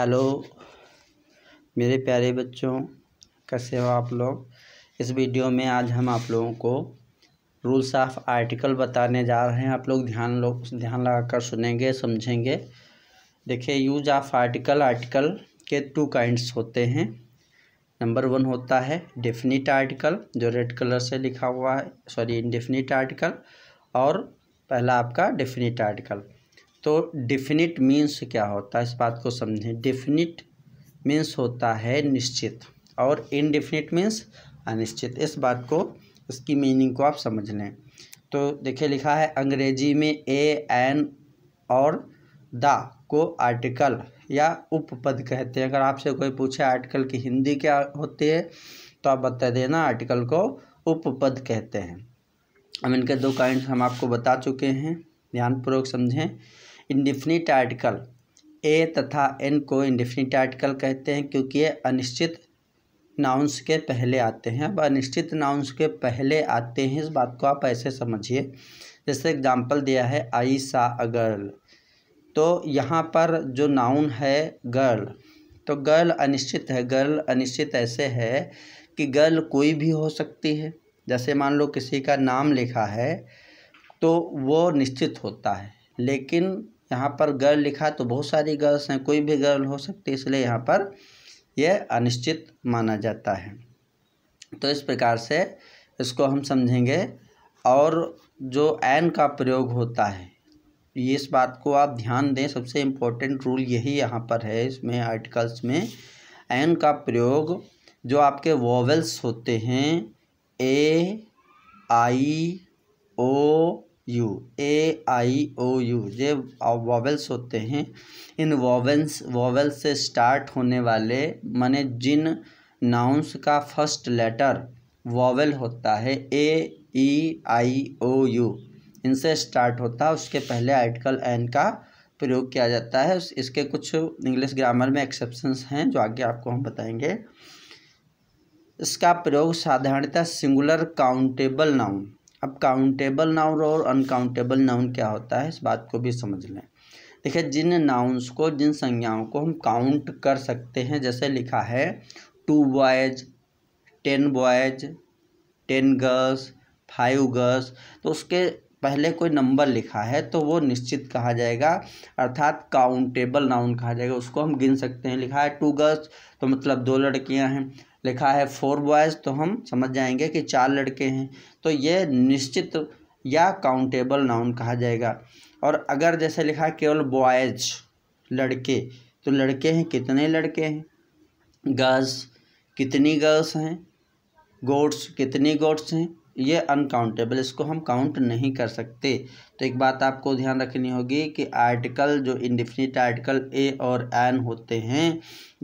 hello मेरे प्यारे बच्चों कैसे हो आप लोग इस वीडियो में आज हम आप लोगों को रूल्स ऑफ आर्टिकल बताने जा रहे हैं आप लोग ध्यान लोग ध्यान लगाकर सुनेंगे समझेंगे देखिए यूज ऑफ आर्टिकल आर्टिकल के टू काइंड्स होते हैं नंबर वन होता है डेफिनेट आर्टिकल जो रेड कलर से लिखा हुआ है सॉरी इनडेफिनिट आर्टिकल और पहला आपका डेफिनेट आर्टिकल तो डिफिनिट मीन्स क्या होता है इस बात को समझें डिफिनिट मीन्स होता है निश्चित और इनडिफिनिट मीन्स अनिश्चित इस बात को इसकी मीनिंग को आप समझ लें तो देखिए लिखा है अंग्रेजी में ए एन और द को आर्टिकल या उपपद कहते हैं अगर आपसे कोई पूछे आर्टिकल की हिंदी क्या होती है तो आप बता देना आर्टिकल को उपपद कहते हैं अब इनके दो काइंड हम आपको बता चुके हैं ध्यानपूर्वक समझें इंडिफिनिट आर्टिकल ए तथा एन को इंडिफिनिट आर्टिकल कहते हैं क्योंकि ये अनिश्चित नाउंस के पहले आते हैं अब अनिश्चित नाउंस के पहले आते हैं इस बात को आप ऐसे समझिए जैसे एग्जाम्पल दिया है आई सा अ गर्ल तो यहाँ पर जो नाउन है गर्ल तो गर्ल अनिश्चित है गर्ल अनिश्चित ऐसे है कि गर्ल कोई भी हो सकती है जैसे मान लो किसी का नाम लिखा है तो वो निश्चित होता है लेकिन यहाँ पर गर्ल लिखा तो बहुत सारी गर्ल्स हैं कोई भी गर्ल हो सकती है इसलिए यहाँ पर यह अनिश्चित माना जाता है तो इस प्रकार से इसको हम समझेंगे और जो एन का प्रयोग होता है ये इस बात को आप ध्यान दें सबसे इम्पोर्टेंट रूल यही यहाँ पर है इसमें आर्टिकल्स में एन का प्रयोग जो आपके वॉवल्स होते हैं A I O U A I O U ये वॉवल्स होते हैं इन वॉवल्स वॉवल्स से स्टार्ट होने वाले माने जिन नाउंस का फर्स्ट लेटर वॉवल होता है ए ई आई ओ यू इनसे स्टार्ट होता है उसके पहले आर्टिकल एन का प्रयोग किया जाता है इसके कुछ इंग्लिश ग्रामर में एक्सेप्शंस हैं जो आगे आपको हम बताएंगे इसका प्रयोग साधारणतः सिंगुलर काउंटेबल नाउन अब काउंटेबल नाउन और अनकाउंटेबल नाउन क्या होता है इस बात को भी समझ लें देखिए जिन नाउन्स को जिन संज्ञाओं को हम काउंट कर सकते हैं जैसे लिखा है two boys ten boys ten girls five girls तो उसके पहले कोई नंबर लिखा है तो वो निश्चित कहा जाएगा अर्थात काउंटेबल नाउन कहा जाएगा उसको हम गिन सकते हैं लिखा है टू गर्ल्स तो मतलब दो लड़कियां हैं लिखा है फोर बॉयज़ तो हम समझ जाएंगे कि चार लड़के हैं तो ये निश्चित या काउंटेबल नाउन कहा जाएगा और अगर जैसे लिखा है केवल बॉयज लड़के तो लड़के हैं कितने लड़के हैं गर्ल्स कितनी गर्ल्स हैं गोड्स कितनी गोड्स हैं ये अनकाउंटेबल इसको हम काउंट नहीं कर सकते तो एक बात आपको ध्यान रखनी होगी कि आर्टिकल जो इंडिफिनिट आर्टिकल ए और एन होते हैं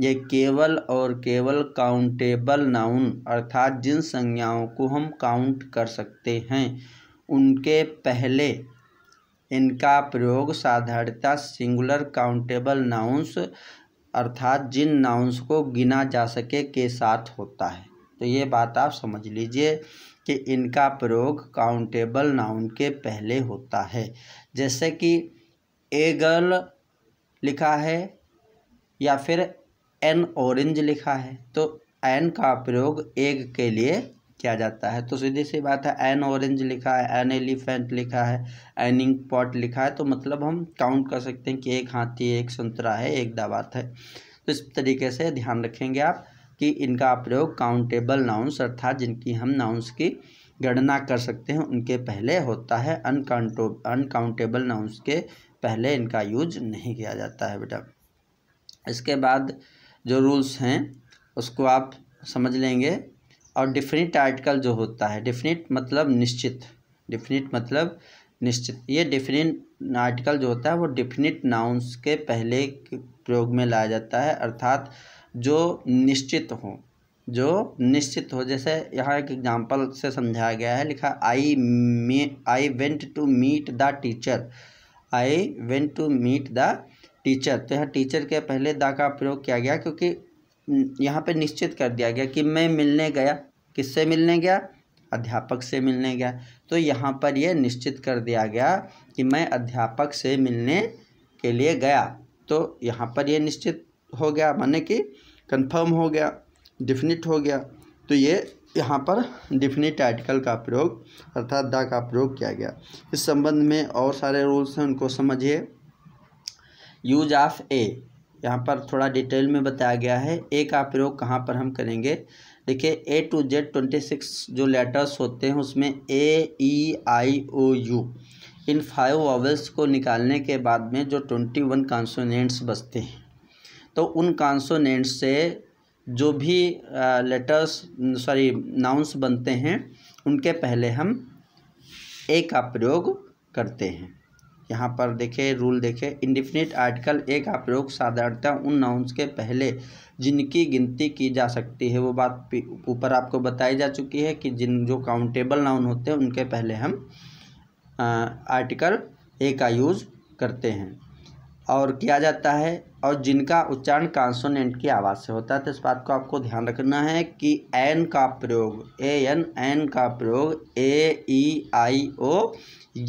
ये केवल और केवल काउंटेबल नाउन अर्थात जिन संज्ञाओं को हम काउंट कर सकते हैं उनके पहले इनका प्रयोग साधारणता सिंगुलर काउंटेबल नाउंस अर्थात जिन नाउंस को गिना जा सके के साथ होता है तो ये बात आप समझ लीजिए कि इनका प्रयोग काउंटेबल नाउन के पहले होता है जैसे कि ए गर्ल लिखा है या फिर एन ऑरेंज लिखा है तो एन का प्रयोग एग के लिए किया जाता है तो सीधी सी बात है एन ऑरेंज लिखा है एन एलिफेंट लिखा है एन इंक पॉट लिखा है तो मतलब हम काउंट कर सकते हैं कि एक हाथी एक संतरा है एक दाबात है तो इस तरीके से ध्यान रखेंगे आप कि इनका प्रयोग काउंटेबल नाउंस अर्थात जिनकी हम नाउंस की गणना कर सकते हैं उनके पहले होता है अनकाउंटो अनकाउंटेबल नाउंस के पहले इनका यूज नहीं किया जाता है बेटा इसके बाद जो रूल्स हैं उसको आप समझ लेंगे और डिफिनिट आर्टिकल जो होता है डिफिनिट मतलब निश्चित डिफिनिट मतलब निश्चित ये डिफिनिट आर्टिकल जो होता है वो डिफिनिट नाउंस के पहले प्रयोग में लाया जाता है अर्थात जो निश्चित हो जो निश्चित हो जैसे यहाँ एक एग्जाम्पल से समझाया गया है लिखा I may I went to meet the teacher I went to meet the teacher तो यहाँ टीचर के पहले दा का प्रयोग किया गया क्योंकि यहाँ पे निश्चित कर दिया गया कि मैं मिलने गया किससे मिलने गया अध्यापक से मिलने गया तो यहाँ पर यह निश्चित कर दिया गया कि मैं अध्यापक से मिलने के लिए गया तो यहाँ पर यह निश्चित हो गया माने कि कंफर्म हो गया डिफिनिट हो गया तो ये यहाँ पर डिफिनिट आर्टिकल का प्रयोग अर्थात द का प्रयोग किया गया इस संबंध में और सारे रूल्स हैं उनको समझिए यूज ऑफ ए यहाँ पर थोड़ा डिटेल में बताया गया है ए का प्रयोग कहाँ पर हम करेंगे देखिए A to Z twenty six जो लेटर्स होते हैं उसमें A E I O U इन फाइव वॉवल्स को निकालने के बाद में जो ट्वेंटी वन कॉन्सोनेंट्स बचते हैं तो उन कॉन्सोनेंट से जो भी लेटर्स सॉरी नाउंस बनते हैं उनके पहले हम ए का प्रयोग करते हैं यहाँ पर देखें रूल देखे इंडिफिनिट आर्टिकल ए का प्रयोग साधारणतः उन नाउन्स के पहले जिनकी गिनती की जा सकती है वो बात ऊपर आपको बताई जा चुकी है कि जिन जो काउंटेबल नाउन होते हैं उनके पहले हम आर्टिकल ए का यूज़ करते हैं और किया जाता है और जिनका उच्चारण कॉन्सोनेंट की आवाज़ से होता है तो इस बात को आपको ध्यान रखना है कि एन का प्रयोग ए एन एन का प्रयोग ए ई आई ओ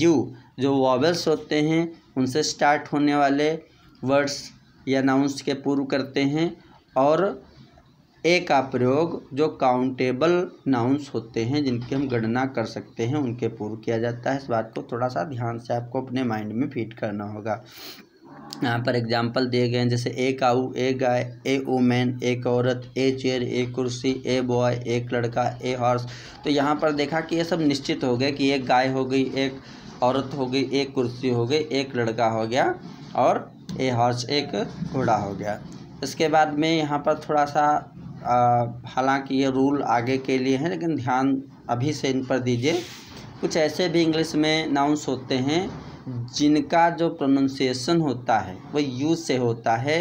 यू जो वॉवल्स होते हैं उनसे स्टार्ट होने वाले वर्ड्स या नाउंस के पूर्व करते हैं और ए का प्रयोग जो काउंटेबल नाउंस होते हैं जिनकी हम गणना कर सकते हैं उनके पूर्व किया जाता है इस बात को थोड़ा सा ध्यान से आपको अपने माइंड में फिट करना होगा यहाँ पर एग्जाम्पल दिए गए हैं जैसे ए काऊ ए गाय ए वूमेन एक औरत ए चेयर ए कुर्सी ए बॉय एक लड़का ए हॉर्स तो यहाँ पर देखा कि ये सब निश्चित हो गए कि एक गाय हो गई एक औरत हो गई एक कुर्सी हो गई एक लड़का हो गया और ए हॉर्स एक घोड़ा हो गया इसके बाद में यहाँ पर थोड़ा सा हालांकि ये रूल आगे के लिए है लेकिन ध्यान अभी से इन पर दीजिए कुछ ऐसे भी इंग्लिश में नाउंस होते हैं जिनका जो प्रोनंसिएशन होता है वह यू से होता है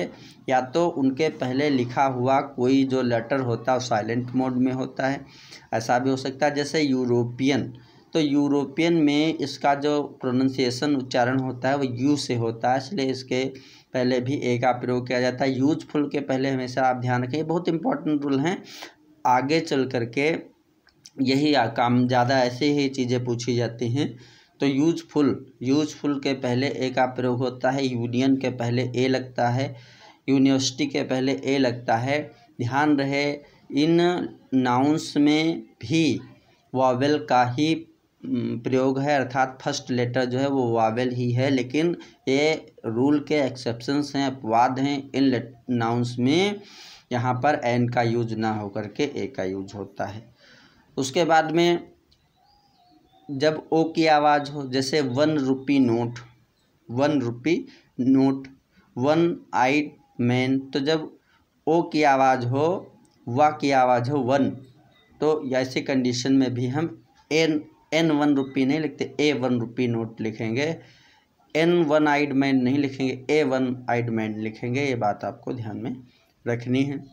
या तो उनके पहले लिखा हुआ कोई जो लेटर होता है साइलेंट मोड में होता है ऐसा भी हो सकता है जैसे यूरोपियन तो यूरोपियन में इसका जो प्रोनंसिएशन उच्चारण होता है वो यू से होता है इसलिए इसके पहले भी ए का प्रयोग किया जाता है यूजफुल के पहले हमेशा आप ध्यान रखें बहुत इंपॉर्टेंट रूल हैं आगे चल करके यही काम ज़्यादा ऐसे ही चीज़ें पूछी जाती हैं तो यूजफुल यूजफुल के पहले ए का प्रयोग होता है यूनियन के पहले ए लगता है यूनिवर्सिटी के पहले ए लगता है ध्यान रहे इन नाउंस में भी वावेल का ही प्रयोग है अर्थात फर्स्ट लेटर जो है वो वावेल ही है लेकिन ये रूल के एक्सेप्शंस हैं अपवाद हैं इन नाउन्स में यहाँ पर एन का यूज ना होकर के ए का यूज होता है उसके बाद में जब ओ की आवाज़ हो जैसे one rupee note one rupee note one eyed man तो जब ओ की आवाज़ हो व की आवाज़ हो वन तो ऐसी कंडीशन में भी हम एन एन वन रुपी नहीं लिखते ए वन रुपी नोट लिखेंगे एन वन आइड मैन नहीं लिखेंगे ए वन आइड मैन लिखेंगे ये बात आपको ध्यान में रखनी है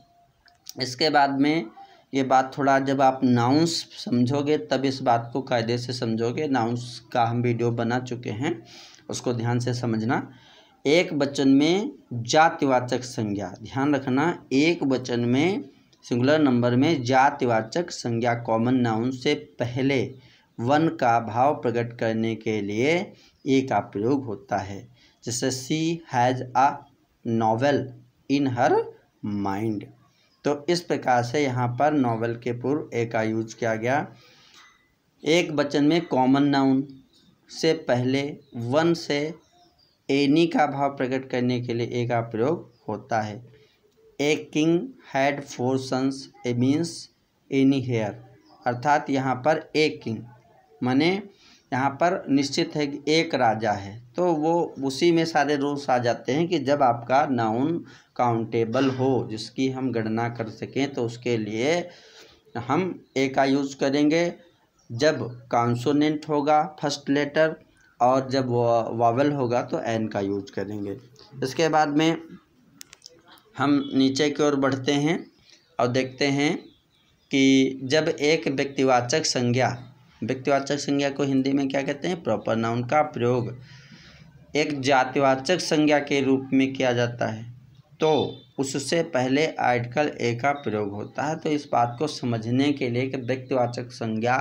इसके बाद में ये बात थोड़ा जब आप नाउंस समझोगे तब इस बात को कायदे से समझोगे नाउंस का हम वीडियो बना चुके हैं उसको ध्यान से समझना एक वचन में जातिवाचक संज्ञा ध्यान रखना एक वचन में सिंगुलर नंबर में जातिवाचक संज्ञा कॉमन नाउन से पहले वन का भाव प्रकट करने के लिए ए का प्रयोग होता है जैसे she has a novel in her mind तो इस प्रकार से यहाँ पर नॉवल के पूर्व ए का यूज किया गया एक वचन में कॉमन नाउन से पहले वन से एनी का भाव प्रकट करने के लिए ए का प्रयोग होता है a king had four sons a means any heir अर्थात यहाँ पर ए किंग माने यहाँ पर निश्चित है कि एक राजा है तो वो उसी में सारे रूल्स आ जाते हैं कि जब आपका नाउन काउंटेबल हो जिसकी हम गणना कर सकें तो उसके लिए हम ए का यूज़ करेंगे जब कॉन्सोनेंट होगा फर्स्ट लेटर और जब वावल होगा तो एन का यूज करेंगे इसके बाद में हम नीचे की ओर बढ़ते हैं और देखते हैं कि जब एक व्यक्तिवाचक संज्ञा व्यक्तिवाचक संज्ञा को हिंदी में क्या कहते हैं प्रॉपर नाउन का प्रयोग एक जातिवाचक संज्ञा के रूप में किया जाता है तो उससे पहले आर्टिकल ए का प्रयोग होता है तो इस बात को समझने के लिए कि व्यक्तिवाचक संज्ञा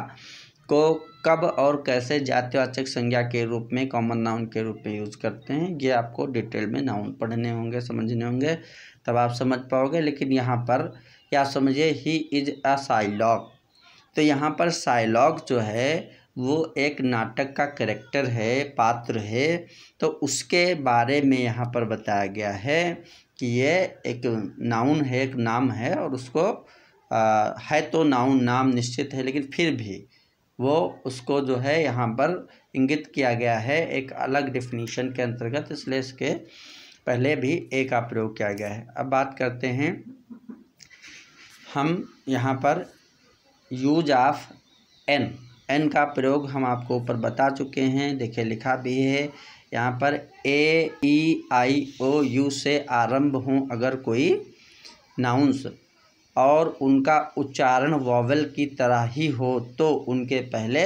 को कब और कैसे जातिवाचक संज्ञा के रूप में कॉमन नाउन के रूप में यूज करते हैं ये आपको डिटेल में नाउन पढ़ने होंगे समझने होंगे तब आप समझ पाओगे लेकिन यहाँ पर या समझिए ही इज अ साइलॉक तो यहाँ पर साइलॉग जो है वो एक नाटक का करेक्टर है पात्र है तो उसके बारे में यहाँ पर बताया गया है कि ये एक नाउन है एक नाम है और उसको आ, है तो नाउन नाम निश्चित है लेकिन फिर भी वो उसको जो है यहाँ पर इंगित किया गया है एक अलग डिफिनीशन के अंतर्गत इसलिए इसके पहले भी ए का प्रयोग किया गया है अब बात करते हैं हम यहाँ पर यूज ऑफ एन एन का प्रयोग हम आपको ऊपर बता चुके हैं देखिए लिखा भी है यहाँ पर ए ई आई ओ यू से आरंभ हों अगर कोई नाउंस और उनका उच्चारण वॉवल की तरह ही हो तो उनके पहले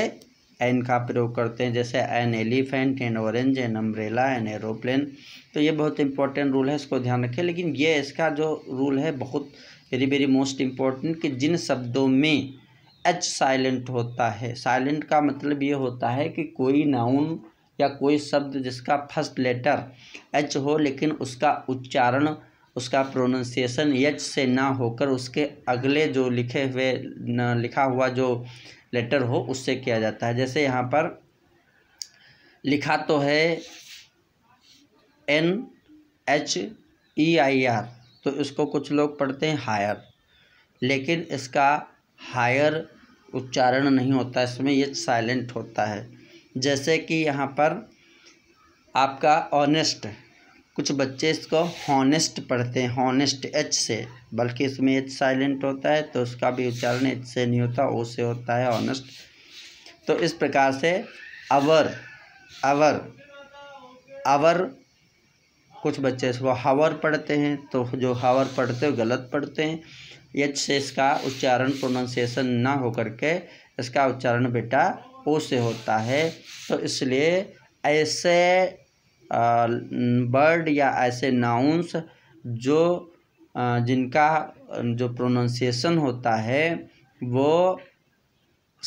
एन का प्रयोग करते हैं जैसे an elephant an orange an umbrella an aeroplane तो ये बहुत इंपॉर्टेंट रूल है इसको ध्यान रखें लेकिन ये इसका जो रूल है बहुत वेरी वेरी मोस्ट इम्पॉर्टेंट कि जिन शब्दों में एच साइलेंट होता है साइलेंट का मतलब ये होता है कि कोई नाउन या कोई शब्द जिसका फर्स्ट लेटर एच हो लेकिन उसका उच्चारण उसका प्रोनंसिएशन एच से ना होकर उसके अगले जो लिखे हुए लिखा हुआ जो लेटर हो उससे किया जाता है जैसे यहाँ पर लिखा तो है an H E I R तो इसको कुछ लोग पढ़ते हैं हायर लेकिन इसका हायर उच्चारण नहीं होता इसमें ये साइलेंट होता है जैसे कि यहाँ पर आपका ऑनेस्ट कुछ बच्चे इसको हॉनेस्ट पढ़ते हैं हॉनेस्ट एच से बल्कि इसमें एच साइलेंट होता है तो उसका भी उच्चारण एच से नहीं होता ओ से होता है ऑनेस्ट तो इस प्रकार से अवर अवर अवर कुछ बच्चे इसको हावर पढ़ते हैं तो जो हावर पढ़ते हो गलत पढ़ते हैं एच से इसका उच्चारण प्रोनाउंसिएशन ना होकर के इसका उच्चारण बेटा ओ से होता है तो इसलिए ऐसे वर्ड या ऐसे नाउन्स जो जिनका जो प्रोनाउंसिएशन होता है वो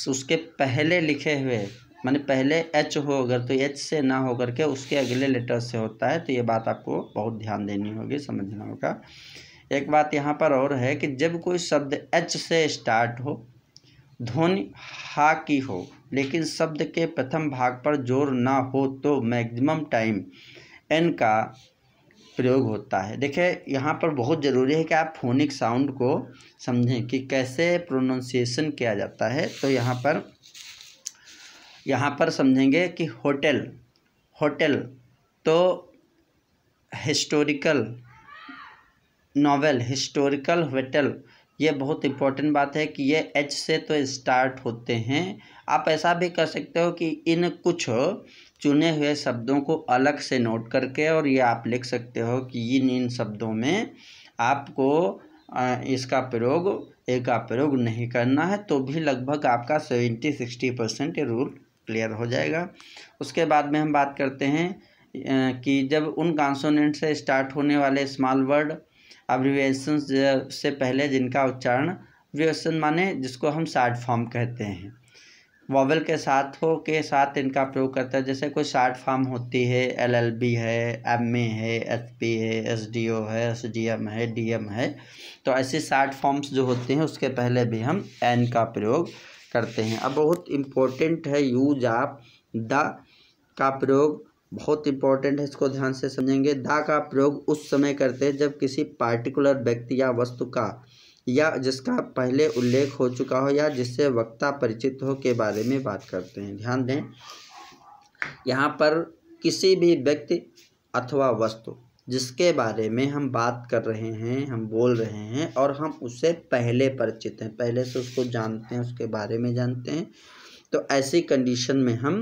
उसके पहले लिखे हुए माने पहले एच हो अगर तो एच से ना होकर के उसके अगले लेटर से होता है तो ये बात आपको बहुत ध्यान देनी होगी समझना होगा एक बात यहाँ पर और है कि जब कोई शब्द एच से स्टार्ट हो ध्वनि हा की हो लेकिन शब्द के प्रथम भाग पर जोर ना हो तो मैक्सिमम टाइम एन का प्रयोग होता है देखिए यहाँ पर बहुत ज़रूरी है कि आप फोनिक साउंड को समझें कि कैसे प्रोनाउंसिएशन किया जाता है तो यहाँ पर यहाँ पर समझेंगे कि होटल होटल तो हिस्टोरिकल नॉवेल हिस्टोरिकल वेटल ये बहुत इंपॉर्टेंट बात है कि ये एच से तो स्टार्ट होते हैं आप ऐसा भी कर सकते हो कि इन कुछ चुने हुए शब्दों को अलग से नोट करके और ये आप लिख सकते हो कि इन इन शब्दों में आपको इसका प्रयोग एक का प्रयोग नहीं करना है तो भी लगभग आपका seventy sixty percent rule clear हो जाएगा उसके बाद में हम बात करते हैं कि जब उन कॉन्सोनेंट से स्टार्ट होने वाले स्मॉल वर्ड अब्रिविएशन से पहले जिनका उच्चारण व्यसन माने जिसको हम शार्ट फॉर्म कहते हैं वॉवल के साथ हो के साथ इनका प्रयोग करता है जैसे कोई शार्ट फॉर्म होती है एलएलबी है एमए है एसपी है एसडीओ है एसडीएम है डीएम है तो ऐसे शार्ट फॉर्म्स जो होते हैं उसके पहले भी हम एन का प्रयोग करते हैं अब बहुत इम्पोर्टेंट है यूज आप द का प्रयोग बहुत इंपॉर्टेंट है इसको ध्यान से समझेंगे दा का प्रयोग उस समय करते हैं जब किसी पार्टिकुलर व्यक्ति या वस्तु का या जिसका पहले उल्लेख हो चुका हो या जिससे वक्ता परिचित हो के बारे में बात करते हैं ध्यान दें यहाँ पर किसी भी व्यक्ति अथवा वस्तु जिसके बारे में हम बात कर रहे हैं हम बोल रहे हैं और हम उससे पहले परिचित हैं पहले से उसको जानते हैं उसके बारे में जानते हैं तो ऐसी कंडीशन में हम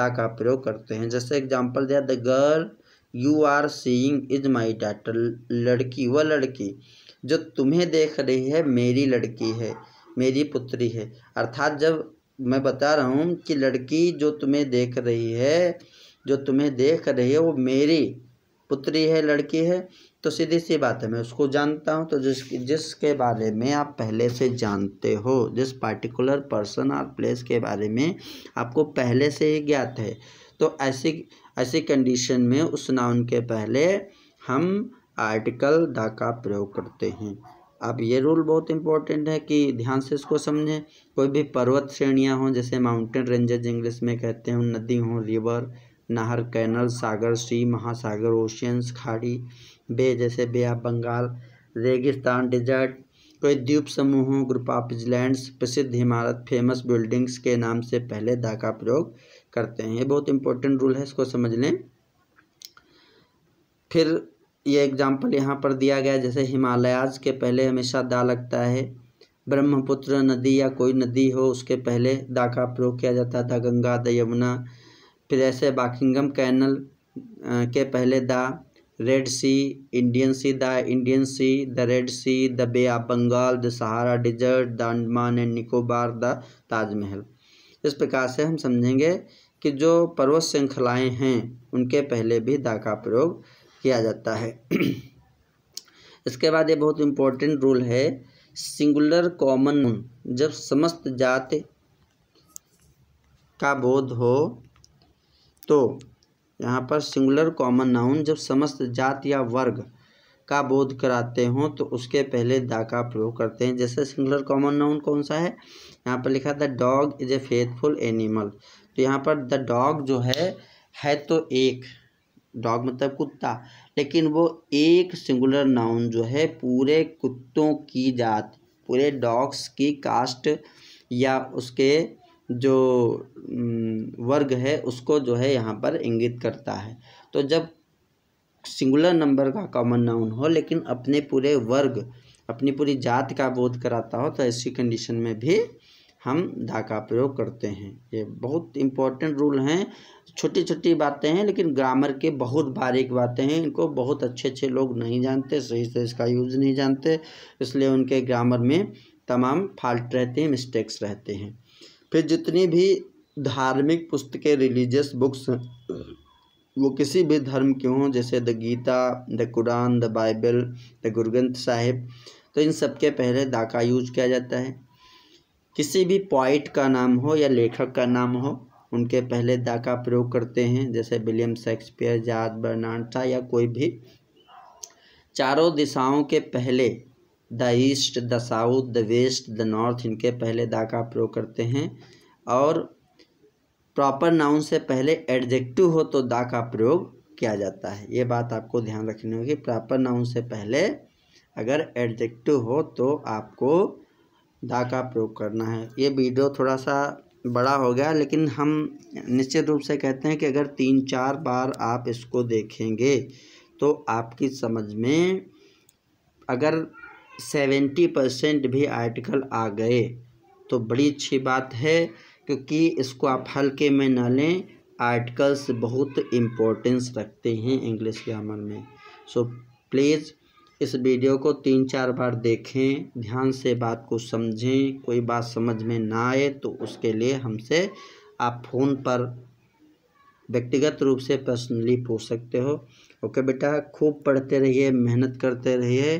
दा का प्रयोग करते हैं जैसे एग्जाम्पल दिया the girl you are seeing is my daughter लड़की वह लड़की जो तुम्हें देख रही है मेरी लड़की है मेरी पुत्री है अर्थात जब मैं बता रहा हूँ कि लड़की जो तुम्हें देख रही है जो तुम्हें देख रही है वो मेरी पुत्री है लड़की है तो सीधी सी बात है मैं उसको जानता हूँ तो जिस जिसके बारे में आप पहले से जानते हो जिस पार्टिकुलर पर्सन और प्लेस के बारे में आपको पहले से ही ज्ञात है तो ऐसी ऐसी कंडीशन में उस नाउन के पहले हम आर्टिकल द का प्रयोग करते हैं अब ये रूल बहुत इम्पोर्टेंट है कि ध्यान से इसको समझें कोई भी पर्वत श्रेणियाँ हों जैसे माउंटेन रेंजेज इंग्लिश में कहते हैं नदी हों रिवर नहर कैनल सागर सी महासागर ओशियंस खाड़ी बे जैसे बे ऑफ बंगाल रेगिस्तान डिजर्ट कोई द्वीप समूहों ग्रुप ऑफ इजलैंड्स प्रसिद्ध इमारत फेमस बिल्डिंग्स के नाम से पहले दा का प्रयोग करते हैं ये बहुत इंपॉर्टेंट रूल है इसको समझ लें फिर ये एग्जाम्पल यहाँ पर दिया गया जैसे हिमालयाज के पहले हमेशा दा लगता है ब्रह्मपुत्र नदी या कोई नदी हो उसके पहले दा का प्रयोग किया जाता था गंगा द यमुना फिर ऐसे बाकिंगम कैनल के पहले the red sea Indian sea the Indian sea the red sea the bay of Bengal the Sahara desert the Andaman and Nicobar the Taj Mahal इस प्रकार से हम समझेंगे कि जो पर्वत श्रृंखलाएँ हैं उनके पहले भी दा का प्रयोग किया जाता है इसके बाद ये बहुत इम्पोर्टेंट रूल है सिंगुलर कॉमन जब समस्त जाति का बोध हो तो यहाँ पर सिंगुलर कॉमन नाउन जब समस्त जात या वर्ग का बोध कराते हों तो उसके पहले दा का प्रयोग करते हैं जैसे सिंगुलर कॉमन नाउन कौन सा है यहाँ पर लिखा the dog is a faithful animal तो यहाँ पर द डॉग जो है है तो एक डॉग मतलब कुत्ता लेकिन वो एक सिंगुलर नाउन जो है पूरे कुत्तों की जात पूरे डॉग्स की कास्ट या उसके जो वर्ग है उसको जो है यहाँ पर इंगित करता है तो जब सिंगुलर नंबर का कॉमन नाउन हो लेकिन अपने पूरे वर्ग अपनी पूरी जात का बोध कराता हो तो ऐसी कंडीशन में भी हम धा का प्रयोग करते हैं ये बहुत इम्पोर्टेंट रूल हैं छोटी छोटी बातें हैं लेकिन ग्रामर के बहुत बारीक बातें हैं इनको बहुत अच्छे अच्छे लोग नहीं जानते सही से इसका यूज़ नहीं जानते इसलिए उनके ग्रामर में तमाम फाल्ट रहते हैं मिस्टेक्स रहते हैं फिर जितनी भी धार्मिक पुस्तकें रिलीजियस बुक्स वो किसी भी धर्म के हों जैसे the Gita the Quran the Bible the Guru Granth Sahib तो इन सब के पहले दाका यूज किया जाता है किसी भी पॉइट का नाम हो या लेखक का नाम हो उनके पहले दाका प्रयोग करते हैं जैसे विलियम शेक्सपियर जार्ज बर्नाटा या कोई भी चारों दिशाओं के पहले the east the south the west the north इनके पहले दा का प्रयोग करते हैं और प्रॉपर नाउन से पहले एडजेक्टिव हो तो दा का प्रयोग किया जाता है ये बात आपको ध्यान रखनी होगी प्रॉपर नाउन से पहले अगर एडजेक्टिव हो तो आपको दा का प्रयोग करना है ये वीडियो थोड़ा सा बड़ा हो गया लेकिन हम निश्चित रूप से कहते हैं कि अगर तीन चार बार आप इसको देखेंगे तो आपकी समझ में अगर सेवेंटी परसेंट भी आर्टिकल आ गए तो बड़ी अच्छी बात है क्योंकि इसको आप हल्के में ना लें आर्टिकल्स बहुत इम्पोर्टेंस रखते हैं इंग्लिश ग्रामर में सो प्लीज़ इस वीडियो को तीन चार बार देखें ध्यान से बात को समझें कोई बात समझ में ना आए तो उसके लिए हमसे आप फ़ोन पर व्यक्तिगत रूप से पर्सनली पूछ सकते हो ओके बेटा खूब पढ़ते रहिए मेहनत करते रहिए